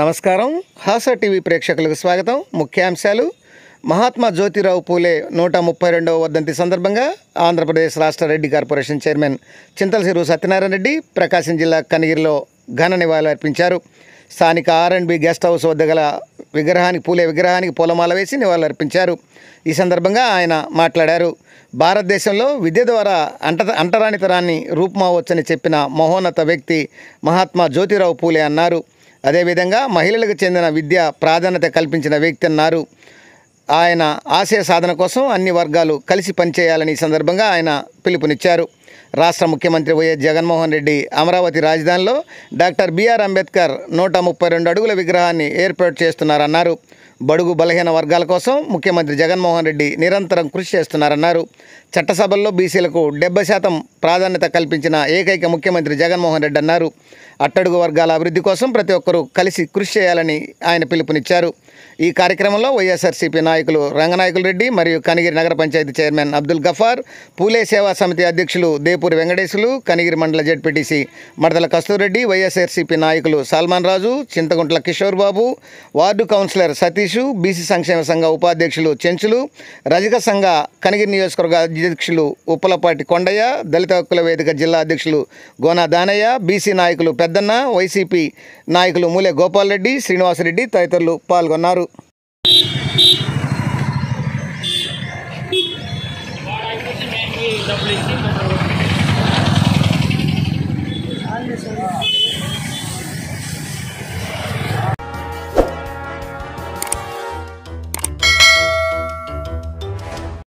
నమస్కారం హాస టీవీ ప్రేక్షకులకు స్వాగతం ముఖ్యాంశాలు మహాత్మా జ్యోతిరావు పూలే నూట ముప్పై రెండవ వర్ధంతి సందర్భంగా ఆంధ్రప్రదేశ్ రాష్ట్ర రెడ్డి కార్పొరేషన్ చైర్మన్ చింతలసిరు సత్యనారాయణ రెడ్డి ప్రకాశం జిల్లా కనిగిరిలో ఘన నివాళులు అర్పించారు స్థానిక బి గెస్ట్ హౌస్ వద్ద గల విగ్రహానికి పూలే విగ్రహానికి పూలమాల వేసి నివాళులర్పించారు ఈ సందర్భంగా ఆయన మాట్లాడారు భారతదేశంలో విద్య ద్వారా అంట అంటరానితరాన్ని రూపుమావచ్చని చెప్పిన మహోన్నత వ్యక్తి మహాత్మా జ్యోతిరావు పూలే అన్నారు అదేవిధంగా మహిళలకు చెందిన విద్య ప్రాధాన్యత కల్పించిన వ్యక్తి అన్నారు ఆయన ఆశయ సాధన కోసం అన్ని వర్గాలు కలిసి పనిచేయాలని ఈ సందర్భంగా ఆయన పిలుపునిచ్చారు రాష్ట్ర ముఖ్యమంత్రి వైఎస్ జగన్మోహన్ రెడ్డి అమరావతి రాజధానిలో డాక్టర్ బీఆర్ అంబేద్కర్ నూట ముప్పై రెండు అడుగుల విగ్రహాన్ని ఏర్పాటు చేస్తున్నారన్నారు బడుగు బలహీన వర్గాల కోసం ముఖ్యమంత్రి జగన్మోహన్ రెడ్డి నిరంతరం కృషి చేస్తున్నారన్నారు చట్టసభల్లో బీసీలకు డెబ్బై శాతం ప్రాధాన్యత కల్పించిన ఏకైక ముఖ్యమంత్రి జగన్మోహన్ రెడ్డి అన్నారు అట్టడుగు వర్గాల అభివృద్ధి కోసం ప్రతి ఒక్కరూ కలిసి కృషి చేయాలని ఆయన పిలుపునిచ్చారు ఈ కార్యక్రమంలో వైఎస్ఆర్సీపీ నాయకులు రంగనాయకులు రెడ్డి మరియు కనిగిరి నగర పంచాయతీ చైర్మన్ అబ్దుల్ గఫార్ పూలే సేవా సమితి అధ్యక్షులు దేపూరి వెంకటేశులు కనిగిరి మండల జెడ్పీటీసీ మడదల కస్తూరెడ్డి వైఎస్ఆర్సీపీ నాయకులు Salman Raju Chinthaguntla Kishore Babu ward councillor Satish BC సంక్షేమ సంఘ ఉపాధ్యక్షులు చెంచులు రజక సంఘ కనిగిరి నియోజకవర్గ అధ్యక్షులు ఉప్పలపాటి కొండయ్య దళిత హక్కుల వేదిక జిల్లా అధ్యక్షులు గోనా దానయ్య బీసీ నాయకులు పెద్దన్న వైసీపీ నాయకులు మూలే గోపాల్రెడ్డి శ్రీనివాసరెడ్డి తదితరులు పాల్గొన్నారు డబ్బులు ఇచ్చి